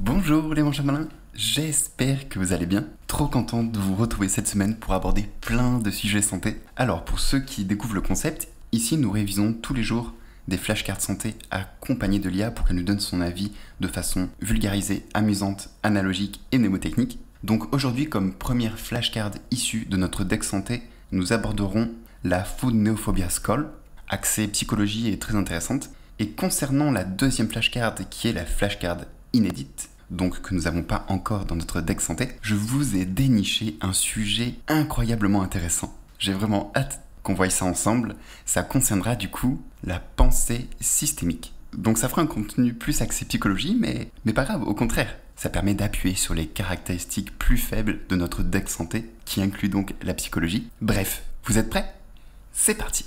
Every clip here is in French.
Bonjour les malins, j'espère que vous allez bien. Trop content de vous retrouver cette semaine pour aborder plein de sujets santé. Alors pour ceux qui découvrent le concept, ici nous révisons tous les jours des flashcards santé accompagnées de l'IA pour qu'elle nous donne son avis de façon vulgarisée, amusante, analogique et mnémotechnique. Donc aujourd'hui comme première flashcard issue de notre deck santé, nous aborderons la Food Neophobia Skull, accès psychologie et très intéressante. Et concernant la deuxième flashcard qui est la flashcard inédite, donc que nous n'avons pas encore dans notre deck santé, je vous ai déniché un sujet incroyablement intéressant. J'ai vraiment hâte qu'on voie ça ensemble. Ça concernera du coup la pensée systémique. Donc ça fera un contenu plus axé psychologie, mais, mais pas grave, au contraire. Ça permet d'appuyer sur les caractéristiques plus faibles de notre deck santé, qui inclut donc la psychologie. Bref, vous êtes prêts C'est parti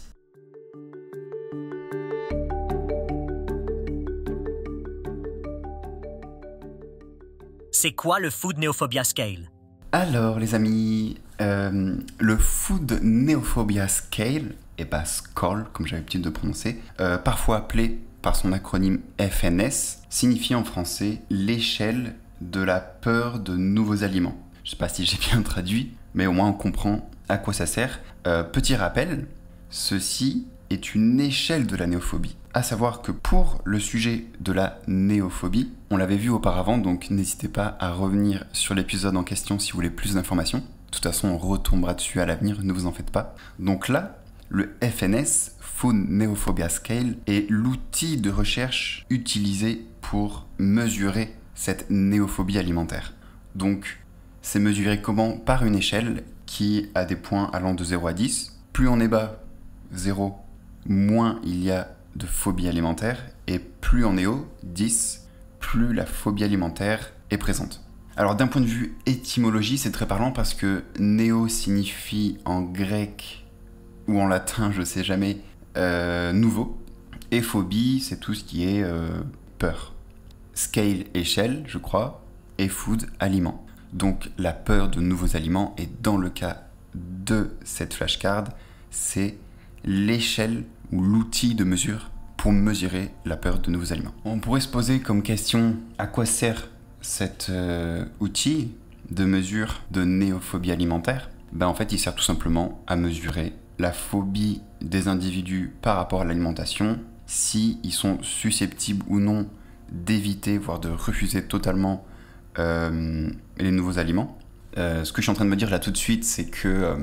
C'est quoi le Food Neophobia Scale Alors les amis, euh, le Food Neophobia Scale, et pas comme j'avais l'habitude de prononcer, euh, parfois appelé par son acronyme FNS, signifie en français l'échelle de la peur de nouveaux aliments. Je sais pas si j'ai bien traduit, mais au moins on comprend à quoi ça sert. Euh, petit rappel, ceci est une échelle de la néophobie à savoir que pour le sujet de la néophobie, on l'avait vu auparavant, donc n'hésitez pas à revenir sur l'épisode en question si vous voulez plus d'informations. De toute façon, on retombera dessus à l'avenir, ne vous en faites pas. Donc là, le FNS, Food Neophobia Scale, est l'outil de recherche utilisé pour mesurer cette néophobie alimentaire. Donc, c'est mesuré comment Par une échelle qui a des points allant de 0 à 10. Plus on est bas, 0, moins il y a de phobie alimentaire, et plus en néo, 10, plus la phobie alimentaire est présente. Alors d'un point de vue étymologie, c'est très parlant parce que néo signifie en grec ou en latin, je sais jamais, euh, nouveau, et phobie, c'est tout ce qui est euh, peur. Scale, échelle, je crois, et food, aliment. Donc la peur de nouveaux aliments, et dans le cas de cette flashcard, c'est l'échelle ou l'outil de mesure pour mesurer la peur de nouveaux aliments. On pourrait se poser comme question à quoi sert cet euh, outil de mesure de néophobie alimentaire ben En fait, il sert tout simplement à mesurer la phobie des individus par rapport à l'alimentation, s'ils sont susceptibles ou non d'éviter, voire de refuser totalement euh, les nouveaux aliments. Euh, ce que je suis en train de me dire là tout de suite, c'est que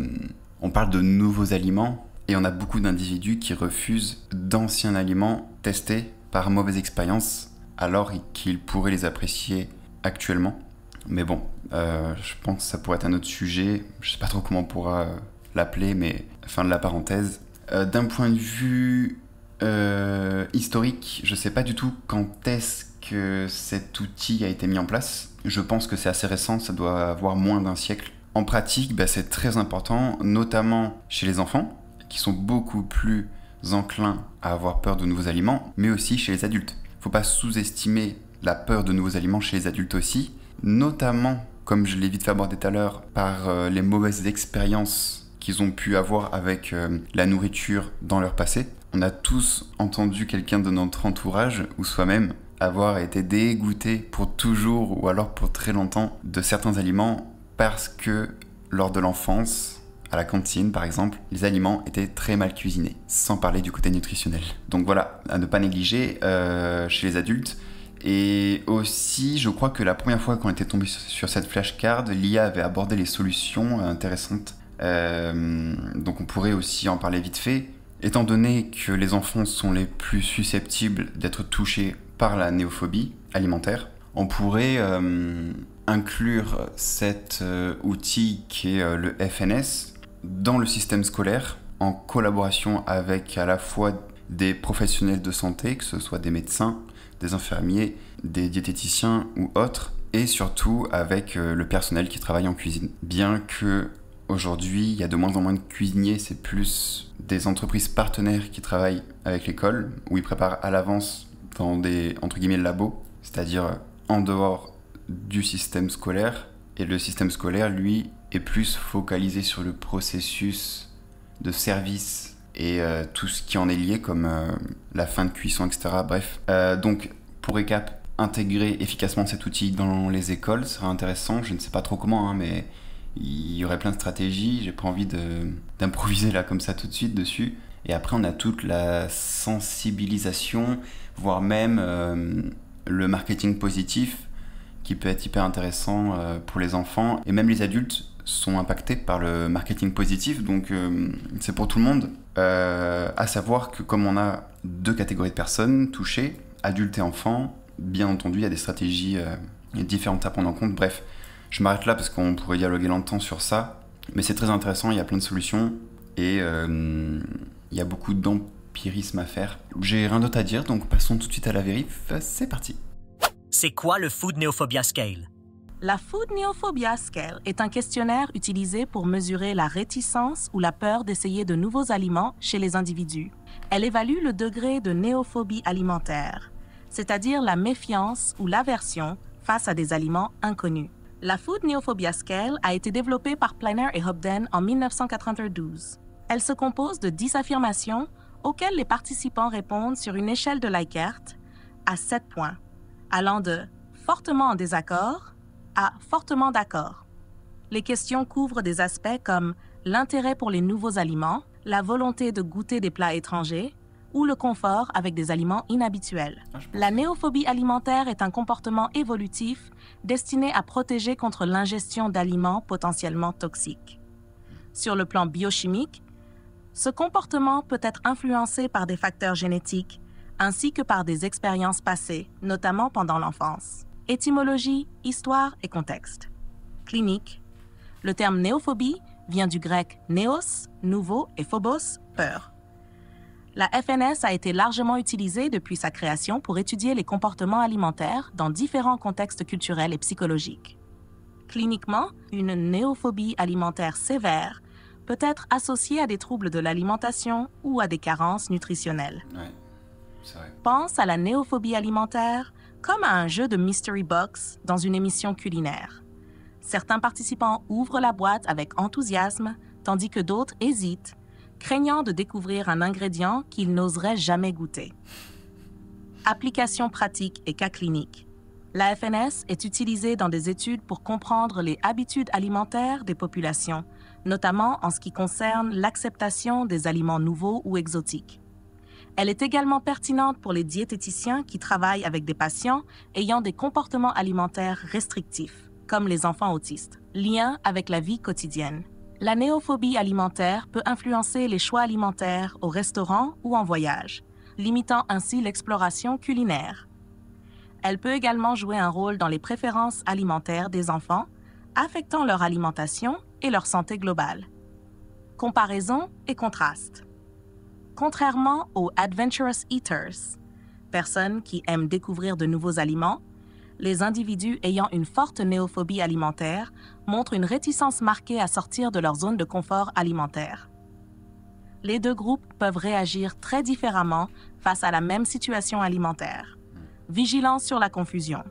on parle de nouveaux aliments, et on a beaucoup d'individus qui refusent d'anciens aliments testés par mauvaise expérience alors qu'ils pourraient les apprécier actuellement. Mais bon, euh, je pense que ça pourrait être un autre sujet. Je sais pas trop comment on pourra euh, l'appeler, mais fin de la parenthèse. Euh, d'un point de vue historique, je sais pas du tout quand est-ce que cet outil a été mis en place. Je pense que c'est assez récent, ça doit avoir moins d'un siècle. En pratique, bah, c'est très important, notamment chez les enfants, qui sont beaucoup plus enclins à avoir peur de nouveaux aliments, mais aussi chez les adultes. Faut pas sous-estimer la peur de nouveaux aliments chez les adultes aussi, notamment, comme je l'ai vite fait aborder tout à l'heure, par euh, les mauvaises expériences qu'ils ont pu avoir avec euh, la nourriture dans leur passé. On a tous entendu quelqu'un de notre entourage ou soi-même avoir été dégoûté pour toujours ou alors pour très longtemps de certains aliments parce que lors de l'enfance, à la cantine, par exemple, les aliments étaient très mal cuisinés, sans parler du côté nutritionnel. Donc voilà, à ne pas négliger euh, chez les adultes. Et aussi, je crois que la première fois qu'on était tombé sur cette flashcard, l'IA avait abordé les solutions euh, intéressantes. Euh, donc on pourrait aussi en parler vite fait. Étant donné que les enfants sont les plus susceptibles d'être touchés par la néophobie alimentaire, on pourrait inclure cet outil qui est le FNS, dans le système scolaire en collaboration avec à la fois des professionnels de santé, que ce soit des médecins, des infirmiers, des diététiciens ou autres, et surtout avec euh, le personnel qui travaille en cuisine. Bien que aujourd'hui il y a de moins en moins de cuisiniers, c'est plus des entreprises partenaires qui travaillent avec l'école, où ils préparent à l'avance dans des entre guillemets labos, c'est-à-dire euh, en dehors du système scolaire. Et le système scolaire, lui, et plus focalisé sur le processus de service et euh, tout ce qui en est lié, comme euh, la fin de cuisson, etc. Bref. Euh, donc, pour récap, intégrer efficacement cet outil dans les écoles serait intéressant. Je ne sais pas trop comment, hein, mais il y aurait plein de stratégies. J'ai pas envie d'improviser là comme ça tout de suite dessus. Et après, on a toute la sensibilisation, voire même le marketing positif qui peut être hyper intéressant pour les enfants et même les adultes sont impactés par le marketing positif, donc euh, c'est pour tout le monde. Euh, à savoir que comme on a deux catégories de personnes touchées, adultes et enfants, bien entendu, il y a des stratégies euh, différentes à prendre en compte. Bref, je m'arrête là parce qu'on pourrait dialoguer longtemps sur ça, mais c'est très intéressant, il y a plein de solutions et il y a beaucoup d'empirisme à faire. J'ai rien d'autre à dire, donc passons tout de suite à la vérif. C'est parti. C'est quoi le food néophobia scale la Food Neophobia Scale est un questionnaire utilisé pour mesurer la réticence ou la peur d'essayer de nouveaux aliments chez les individus. Elle évalue le degré de néophobie alimentaire, c'est-à-dire la méfiance ou l'aversion face à des aliments inconnus. La Food Neophobia Scale a été développée par Planner et Hobden en 1992. Elle se compose de 10 affirmations auxquelles les participants répondent sur une échelle de Likert à 7 points, allant de fortement en désaccord a fortement d'accord. Les questions couvrent des aspects comme l'intérêt pour les nouveaux aliments, la volonté de goûter des plats étrangers ou le confort avec des aliments inhabituels. Ah, la néophobie alimentaire est un comportement évolutif destiné à protéger contre l'ingestion d'aliments potentiellement toxiques. Sur le plan biochimique, ce comportement peut être influencé par des facteurs génétiques ainsi que par des expériences passées, notamment pendant l'enfance. Étymologie, histoire et contexte. Clinique. Le terme néophobie vient du grec néos, nouveau, et phobos, peur. La FNS a été largement utilisée depuis sa création pour étudier les comportements alimentaires dans différents contextes culturels et psychologiques. Cliniquement, une néophobie alimentaire sévère peut être associée à des troubles de l'alimentation ou à des carences nutritionnelles. Pense à la néophobie alimentaire, comme à un jeu de Mystery Box dans une émission culinaire. Certains participants ouvrent la boîte avec enthousiasme, tandis que d'autres hésitent, craignant de découvrir un ingrédient qu'ils n'oseraient jamais goûter. Application pratique et cas cliniques La FNS est utilisée dans des études pour comprendre les habitudes alimentaires des populations, notamment en ce qui concerne l'acceptation des aliments nouveaux ou exotiques. Elle est également pertinente pour les diététiciens qui travaillent avec des patients ayant des comportements alimentaires restrictifs, comme les enfants autistes. Lien avec la vie quotidienne. La néophobie alimentaire peut influencer les choix alimentaires au restaurant ou en voyage, limitant ainsi l'exploration culinaire. Elle peut également jouer un rôle dans les préférences alimentaires des enfants, affectant leur alimentation et leur santé globale. Comparaison et contraste contrairement aux Adventurous Eaters, personnes qui aiment découvrir de nouveaux aliments, les individus ayant une forte néophobie alimentaire montrent une réticence marquée à sortir de leur zone de confort alimentaire. Les deux groupes peuvent réagir très différemment face à la même situation alimentaire. Vigilance sur la confusion.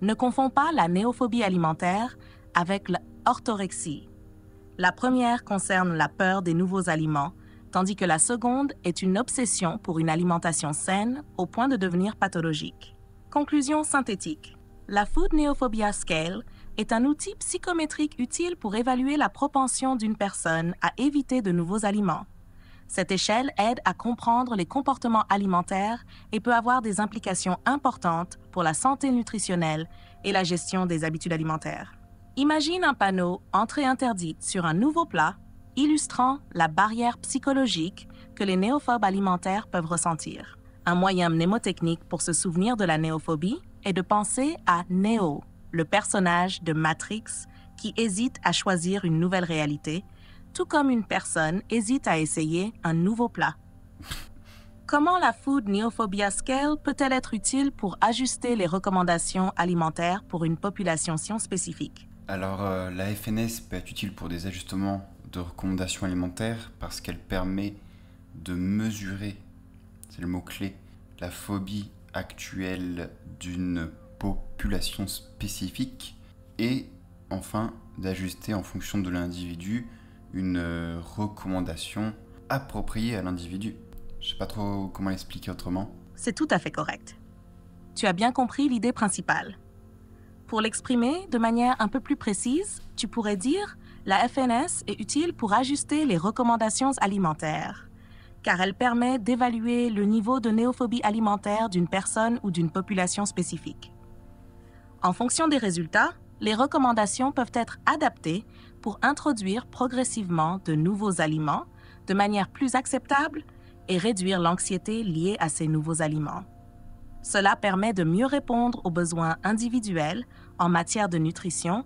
Ne confond pas la néophobie alimentaire avec l'orthorexie. La première concerne la peur des nouveaux aliments tandis que la seconde est une obsession pour une alimentation saine au point de devenir pathologique. Conclusion synthétique. La Food Neophobia Scale est un outil psychométrique utile pour évaluer la propension d'une personne à éviter de nouveaux aliments. Cette échelle aide à comprendre les comportements alimentaires et peut avoir des implications importantes pour la santé nutritionnelle et la gestion des habitudes alimentaires. Imagine un panneau Entrée interdite sur un nouveau plat illustrant la barrière psychologique que les néophobes alimentaires peuvent ressentir. Un moyen mnémotechnique pour se souvenir de la néophobie est de penser à Neo, le personnage de Matrix qui hésite à choisir une nouvelle réalité, tout comme une personne hésite à essayer un nouveau plat. Comment la Food Neophobia Scale peut-elle être utile pour ajuster les recommandations alimentaires pour une population spécifique Alors, euh, la FNS peut être utile pour des ajustements de recommandation alimentaire parce qu'elle permet de mesurer, c'est le mot-clé, la phobie actuelle d'une population spécifique et enfin d'ajuster en fonction de l'individu une euh, recommandation appropriée à l'individu. Je sais pas trop comment l'expliquer autrement. C'est tout à fait correct. Tu as bien compris l'idée principale. Pour l'exprimer de manière un peu plus précise, tu pourrais dire la FNS est utile pour ajuster les recommandations alimentaires, car elle permet d'évaluer le niveau de néophobie alimentaire d'une personne ou d'une population spécifique. En fonction des résultats, les recommandations peuvent être adaptées pour introduire progressivement de nouveaux aliments de manière plus acceptable et réduire l'anxiété liée à ces nouveaux aliments. Cela permet de mieux répondre aux besoins individuels en matière de nutrition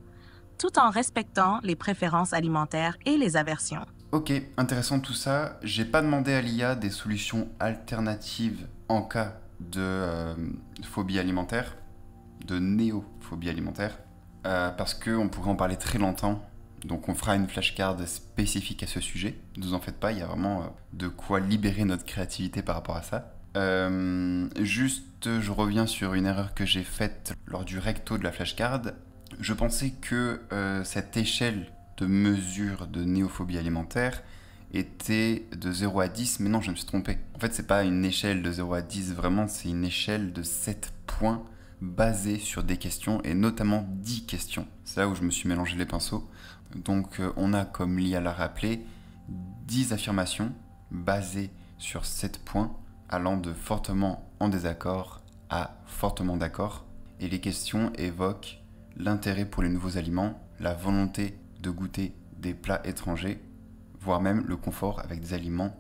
tout en respectant les préférences alimentaires et les aversions. Ok, intéressant tout ça. J'ai pas demandé à l'IA des solutions alternatives en cas de euh, phobie alimentaire, de néophobie alimentaire, euh, parce qu'on pourrait en parler très longtemps. Donc on fera une flashcard spécifique à ce sujet. Ne vous en faites pas, il y a vraiment euh, de quoi libérer notre créativité par rapport à ça. juste, je reviens sur une erreur que j'ai faite lors du recto de la flashcard je pensais que euh, cette échelle de mesure de néophobie alimentaire était de 0 à 10, mais non, je me suis trompé. En fait, c'est pas une échelle de 0 à 10, vraiment, c'est une échelle de 7 points basée sur des questions, et notamment 10 questions. C'est là où je me suis mélangé les pinceaux. Donc, euh, on a, comme Lia l'a rappelé, 10 affirmations basées sur 7 points, allant de fortement en désaccord à fortement d'accord. Et les questions évoquent l'intérêt pour les nouveaux aliments, la volonté de goûter des plats étrangers, voire même le confort avec des aliments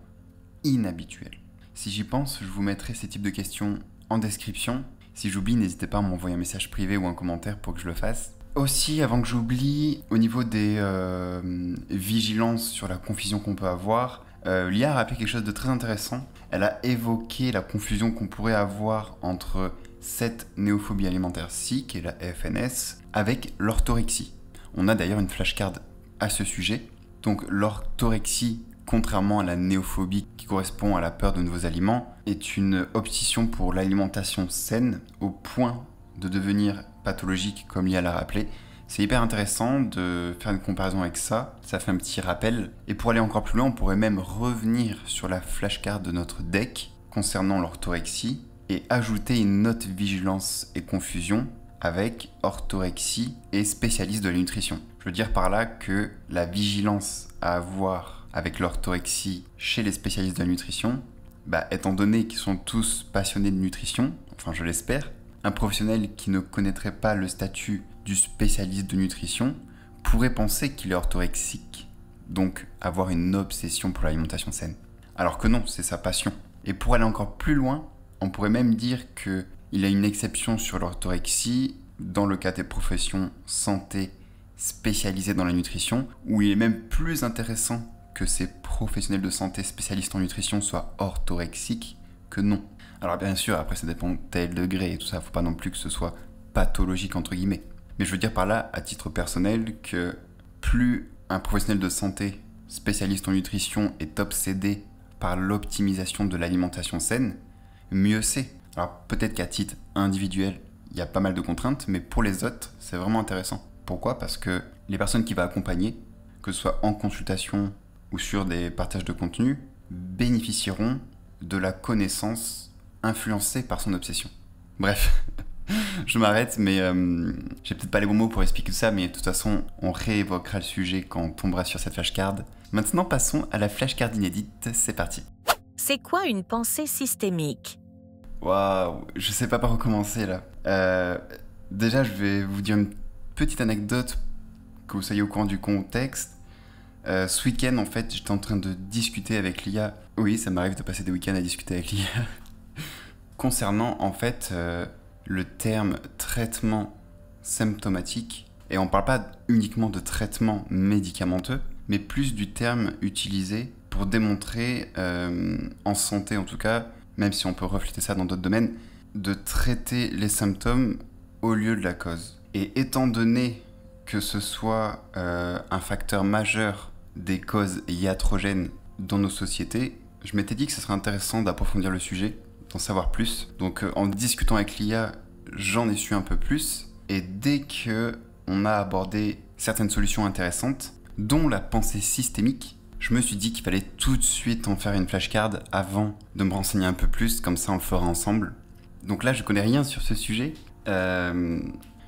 inhabituels. Si j'y pense, je vous mettrai ces types de questions en description. Si j'oublie, n'hésitez pas à m'envoyer un message privé ou un commentaire pour que je le fasse. Aussi, avant que j'oublie, au niveau des euh, vigilances sur la confusion qu'on peut avoir, euh, Lia a rappelé quelque chose de très intéressant. Elle a évoqué la confusion qu'on pourrait avoir entre cette néophobie alimentaire-ci, et la FNS, avec l'orthorexie. On a d'ailleurs une flashcard à ce sujet. Donc l'orthorexie, contrairement à la néophobie qui correspond à la peur de nouveaux aliments, est une obsession pour l'alimentation saine au point de devenir pathologique comme Lia l'a rappelé. C'est hyper intéressant de faire une comparaison avec ça, ça fait un petit rappel. Et pour aller encore plus loin, on pourrait même revenir sur la flashcard de notre deck concernant l'orthorexie et ajouter une note vigilance et confusion avec orthorexie et spécialiste de la nutrition. Je veux dire par là que la vigilance à avoir avec l'orthorexie chez les spécialistes de la nutrition, bah, étant donné qu'ils sont tous passionnés de nutrition, enfin je l'espère, un professionnel qui ne connaîtrait pas le statut du spécialiste de nutrition pourrait penser qu'il est orthorexique, donc avoir une obsession pour l'alimentation saine. Alors que non, c'est sa passion. Et pour aller encore plus loin, on pourrait même dire que il y a une exception sur l'orthorexie dans le cas des professions santé spécialisées dans la nutrition, où il est même plus intéressant que ces professionnels de santé spécialistes en nutrition soient orthorexiques que non. Alors bien sûr, après ça dépend tel degré et tout ça, faut pas non plus que ce soit pathologique entre guillemets. Mais je veux dire par là, à titre personnel, que plus un professionnel de santé spécialiste en nutrition est obsédé par l'optimisation de l'alimentation saine, mieux c'est. Alors peut-être qu'à titre individuel, il y a pas mal de contraintes, mais pour les autres, c'est vraiment intéressant. Pourquoi Parce que les personnes qui va accompagner, que ce soit en consultation ou sur des partages de contenu, bénéficieront de la connaissance influencée par son obsession. Bref, je m'arrête, mais euh, j'ai peut-être pas les bons mots pour expliquer tout ça, mais de toute façon, on réévoquera le sujet quand on tombera sur cette flashcard. Maintenant, passons à la flashcard inédite, c'est parti. C'est quoi une pensée systémique Waouh, je sais pas par où commencer là. Euh, déjà, je vais vous dire une petite anecdote que vous soyez au courant du contexte. Euh, ce week-end, en fait, j'étais en train de discuter avec l'IA. Oui, ça m'arrive de passer des week-ends à discuter avec l'IA. Concernant, en fait, euh, le terme traitement symptomatique, et on parle pas uniquement de traitement médicamenteux, mais plus du terme utilisé pour démontrer, en santé en tout cas, même si on peut refléter ça dans d'autres domaines, de traiter les symptômes au lieu de la cause. Et étant donné que ce soit euh, un facteur majeur des causes iatrogènes dans nos sociétés, je m'étais dit que ce serait intéressant d'approfondir le sujet, d'en savoir plus. Donc euh, en discutant avec l'IA, j'en ai su un peu plus, et dès que on a abordé certaines solutions intéressantes, dont la pensée systémique, je me suis dit qu'il fallait tout de suite en faire une flashcard avant de me renseigner un peu plus, comme ça on le fera ensemble. Donc là, je connais rien sur ce sujet. Euh,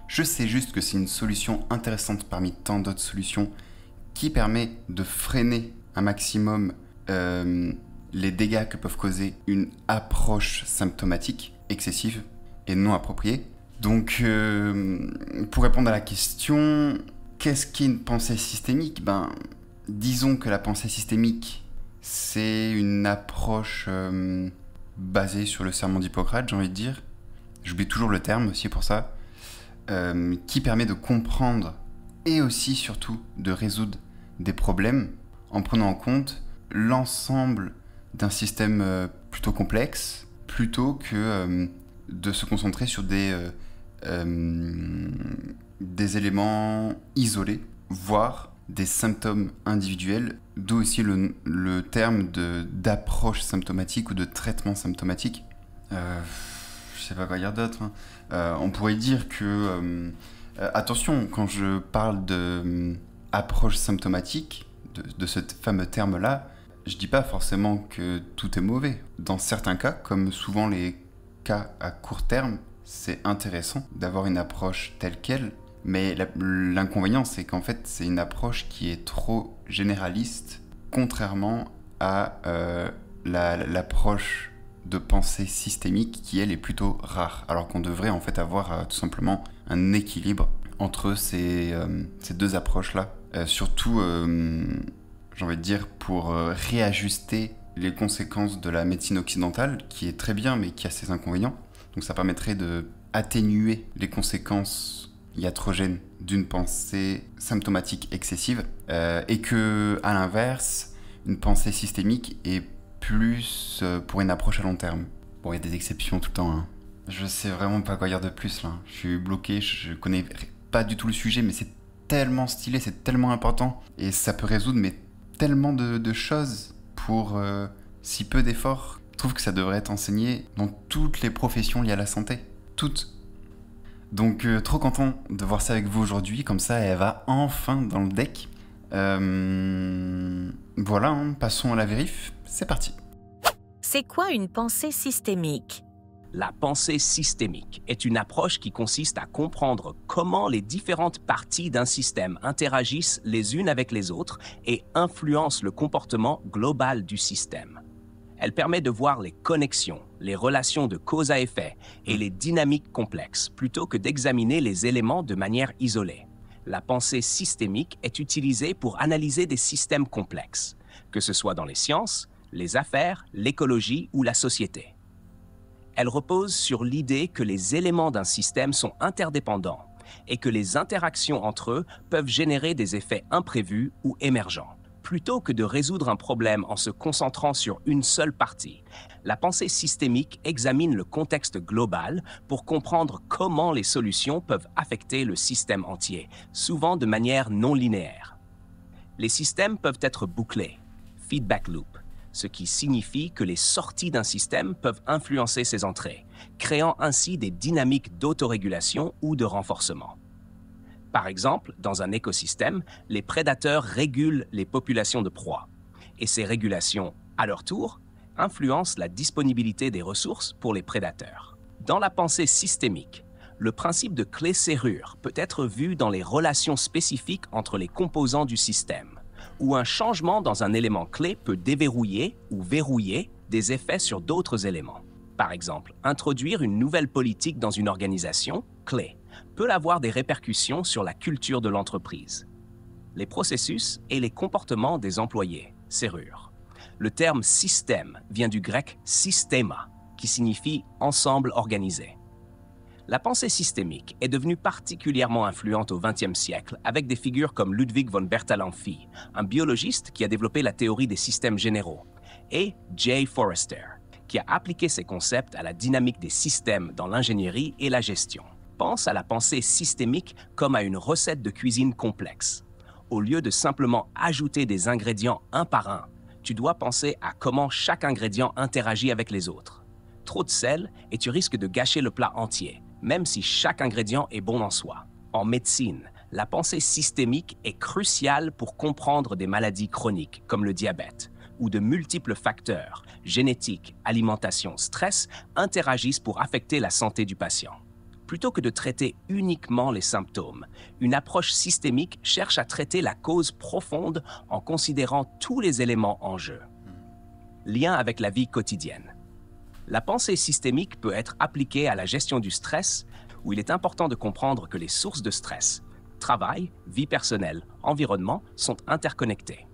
je sais juste que c'est une solution intéressante parmi tant d'autres solutions qui permet de freiner un maximum euh, les dégâts que peuvent causer une approche symptomatique excessive et non appropriée. Donc, euh, pour répondre à la question, qu'est-ce qu'une pensée systémique Ben, disons que la pensée systémique, c'est une approche euh, basée sur le serment d'Hippocrate, j'ai envie de dire. J'oublie toujours le terme aussi pour ça. Euh, qui permet de comprendre et aussi surtout de résoudre des problèmes en prenant en compte l'ensemble d'un système euh, plutôt complexe plutôt que de se concentrer sur des, des éléments isolés, voire des symptômes individuels, d'où aussi le, le terme d'approche symptomatique ou de traitement symptomatique. Euh, je sais pas quoi dire d'autre. Hein. Euh, on pourrait dire que... Euh, euh, attention, quand je parle d'approche symptomatique, de, de ce fameux terme-là, je dis pas forcément que tout est mauvais. Dans certains cas, comme souvent les cas à court terme, c'est intéressant d'avoir une approche telle qu'elle mais l'inconvénient, c'est qu'en fait, c'est une approche qui est trop généraliste, contrairement à euh, l'approche de pensée systémique qui, elle, est plutôt rare. Alors qu'on devrait en fait avoir euh, tout simplement un équilibre entre ces, euh, ces deux approches-là. surtout, j'ai envie de dire, pour réajuster les conséquences de la médecine occidentale, qui est très bien, mais qui a ses inconvénients. Donc ça permettrait de atténuer les conséquences iatrogène d'une pensée symptomatique excessive euh, et que, à l'inverse, une pensée systémique est plus euh, pour une approche à long terme. Bon, il y a des exceptions tout le temps. Hein. Je sais vraiment pas quoi dire de plus là. Je suis bloqué, je connais pas du tout le sujet, mais c'est tellement stylé, c'est tellement important et ça peut résoudre mais tellement de, choses pour euh, si peu d'efforts. Je trouve que ça devrait être enseigné dans toutes les professions liées à la santé. Toutes donc euh, trop content de voir ça avec vous aujourd'hui, comme ça elle va enfin dans le deck. Euh, voilà, hein, passons à la vérif, c'est parti. C'est quoi une pensée systémique La pensée systémique est une approche qui consiste à comprendre comment les différentes parties d'un système interagissent les unes avec les autres et influencent le comportement global du système. Elle permet de voir les connexions, les relations de cause à effet et les dynamiques complexes plutôt que d'examiner les éléments de manière isolée. La pensée systémique est utilisée pour analyser des systèmes complexes, que ce soit dans les sciences, les affaires, l'écologie ou la société. Elle repose sur l'idée que les éléments d'un système sont interdépendants et que les interactions entre eux peuvent générer des effets imprévus ou émergents. Plutôt que de résoudre un problème en se concentrant sur une seule partie, la pensée systémique examine le contexte global pour comprendre comment les solutions peuvent affecter le système entier, souvent de manière non linéaire. Les systèmes peuvent être bouclés, feedback loop, ce qui signifie que les sorties d'un système peuvent influencer ses entrées, créant ainsi des dynamiques d'autorégulation ou de renforcement. Par exemple, dans un écosystème, les prédateurs régulent les populations de proies, et ces régulations, à leur tour, influence la disponibilité des ressources pour les prédateurs. Dans la pensée systémique, le principe de clé-serrure peut être vu dans les relations spécifiques entre les composants du système, où un changement dans un élément clé peut déverrouiller ou verrouiller des effets sur d'autres éléments. Par exemple, introduire une nouvelle politique dans une organisation, clé, peut avoir des répercussions sur la culture de l'entreprise, les processus et les comportements des employés, serrure. Le terme système vient du grec systema, qui signifie ensemble organisé. La pensée systémique est devenue particulièrement influente au XXe siècle avec des figures comme Ludwig von Bertalanffy, un biologiste qui a développé la théorie des systèmes généraux, et Jay Forrester, qui a appliqué ces concepts à la dynamique des systèmes dans l'ingénierie et la gestion. Pense à la pensée systémique comme à une recette de cuisine complexe. Au lieu de simplement ajouter des ingrédients un par un tu dois penser à comment chaque ingrédient interagit avec les autres. Trop de sel et tu risques de gâcher le plat entier, même si chaque ingrédient est bon en soi. En médecine, la pensée systémique est cruciale pour comprendre des maladies chroniques comme le diabète, où de multiples facteurs, génétiques, alimentation, stress, interagissent pour affecter la santé du patient plutôt que de traiter uniquement les symptômes. Une approche systémique cherche à traiter la cause profonde en considérant tous les éléments en jeu. Lien avec la vie quotidienne. La pensée systémique peut être appliquée à la gestion du stress, où il est important de comprendre que les sources de stress, travail, vie personnelle, environnement, sont interconnectées.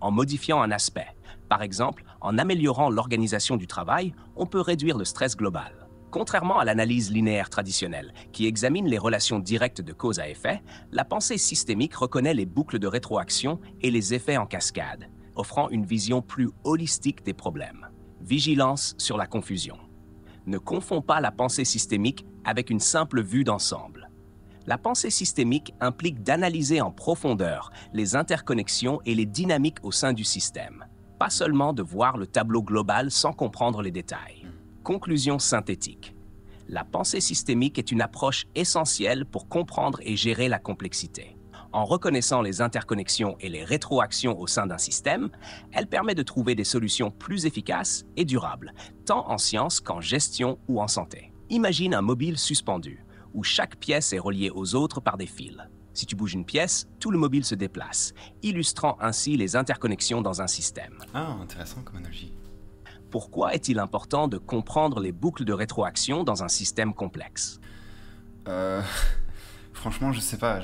En modifiant un aspect, par exemple en améliorant l'organisation du travail, on peut réduire le stress global. Contrairement à l'analyse linéaire traditionnelle, qui examine les relations directes de cause à effet, la pensée systémique reconnaît les boucles de rétroaction et les effets en cascade, offrant une vision plus holistique des problèmes. Vigilance sur la confusion. Ne confond pas la pensée systémique avec une simple vue d'ensemble. La pensée systémique implique d'analyser en profondeur les interconnexions et les dynamiques au sein du système, pas seulement de voir le tableau global sans comprendre les détails. Conclusion synthétique. La pensée systémique est une approche essentielle pour comprendre et gérer la complexité. En reconnaissant les interconnexions et les rétroactions au sein d'un système, elle permet de trouver des solutions plus efficaces et durables, tant en science qu'en gestion ou en santé. Imagine un mobile suspendu, où chaque pièce est reliée aux autres par des fils. Si tu bouges une pièce, tout le mobile se déplace, illustrant ainsi les interconnexions dans un système. Ah, intéressant comme analogie pourquoi est-il important de comprendre les boucles de rétroaction dans un système complexe euh, Franchement, je sais pas.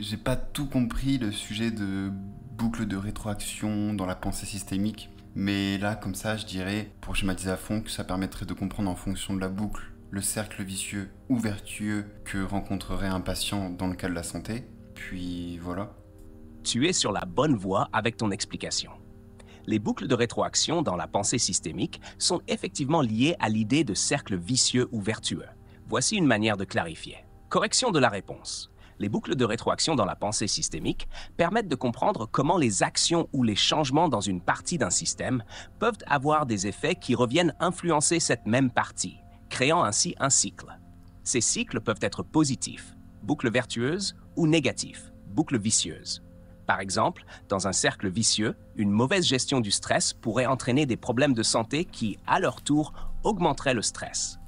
J'ai pas tout compris le sujet de boucles de rétroaction dans la pensée systémique. Mais là, comme ça, je dirais, pour schématiser à fond, que ça permettrait de comprendre en fonction de la boucle le cercle vicieux ou vertueux que rencontrerait un patient dans le cas de la santé. Puis voilà. Tu es sur la bonne voie avec ton explication les boucles de rétroaction dans la pensée systémique sont effectivement liées à l'idée de cercle vicieux ou vertueux. Voici une manière de clarifier. Correction de la réponse. Les boucles de rétroaction dans la pensée systémique permettent de comprendre comment les actions ou les changements dans une partie d'un système peuvent avoir des effets qui reviennent influencer cette même partie, créant ainsi un cycle. Ces cycles peuvent être positifs, boucles vertueuses, ou négatifs, boucles vicieuses. Par exemple, dans un cercle vicieux, une mauvaise gestion du stress pourrait entraîner des problèmes de santé qui, à leur tour, augmenteraient le stress.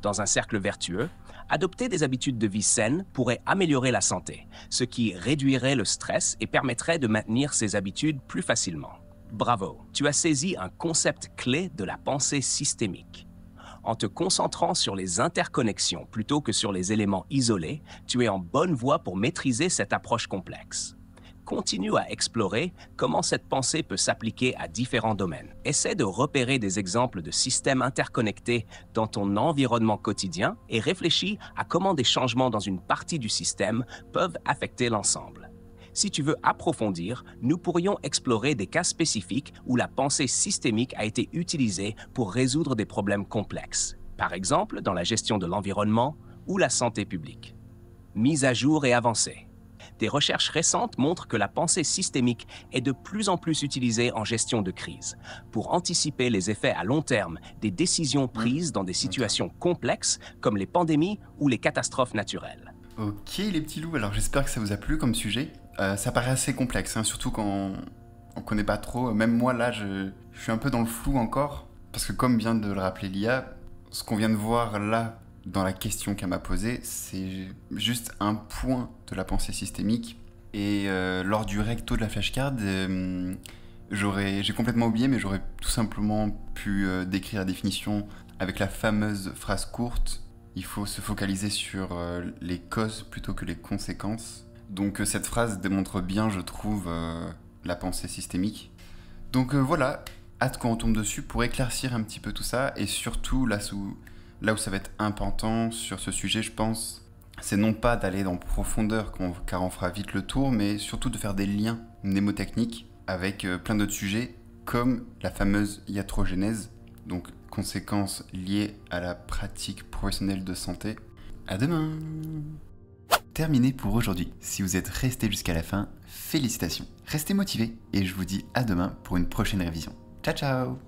Dans un cercle vertueux, adopter des habitudes de vie saines pourrait améliorer la santé, ce qui réduirait le stress et permettrait de maintenir ces habitudes plus facilement. Bravo, tu as saisi un concept clé de la pensée systémique. En te concentrant sur les interconnexions plutôt que sur les éléments isolés, tu es en bonne voie pour maîtriser cette approche complexe continue à explorer comment cette pensée peut s'appliquer à différents domaines. Essaie de repérer des exemples de systèmes interconnectés dans ton environnement quotidien et réfléchis à comment des changements dans une partie du système peuvent affecter l'ensemble. Si tu veux approfondir, nous pourrions explorer des cas spécifiques où la pensée systémique a été utilisée pour résoudre des problèmes complexes, par exemple dans la gestion de l'environnement ou la santé publique. Mise à jour et avancée. Des recherches récentes montrent que la pensée systémique est de plus en plus utilisée en gestion de crise pour anticiper les effets à long terme des décisions prises dans des situations complexes comme les pandémies ou les catastrophes naturelles. Ok les petits loups, alors j'espère que ça vous a plu comme sujet. Euh, ça paraît assez complexe, hein, surtout quand on ne connaît pas trop. Même moi là, je, je suis un peu dans le flou encore, parce que comme vient de le rappeler l'IA, ce qu'on vient de voir là dans la question qu'elle m'a posée, c'est juste un point de la pensée systémique. Et euh, lors du recto de la flashcard, euh, j'aurais, j'ai complètement oublié, mais j'aurais tout simplement pu euh, décrire la définition avec la fameuse phrase courte il faut se focaliser sur les causes plutôt que les conséquences. Donc cette phrase démontre bien, je trouve, la pensée systémique. Donc voilà, hâte on tombe dessus pour éclaircir un petit peu tout ça et surtout là sous là où ça va être important sur ce sujet, je pense, c'est non pas d'aller dans profondeur, car on fera vite le tour, mais surtout de faire des liens mnémotechniques avec euh, plein d'autres sujets, comme la fameuse iatrogénèse, donc conséquences liées à la pratique professionnelle de santé. À demain Terminé pour aujourd'hui. Si vous êtes resté jusqu'à la fin, félicitations. Restez motivés et je vous dis à demain pour une prochaine révision. Ciao ciao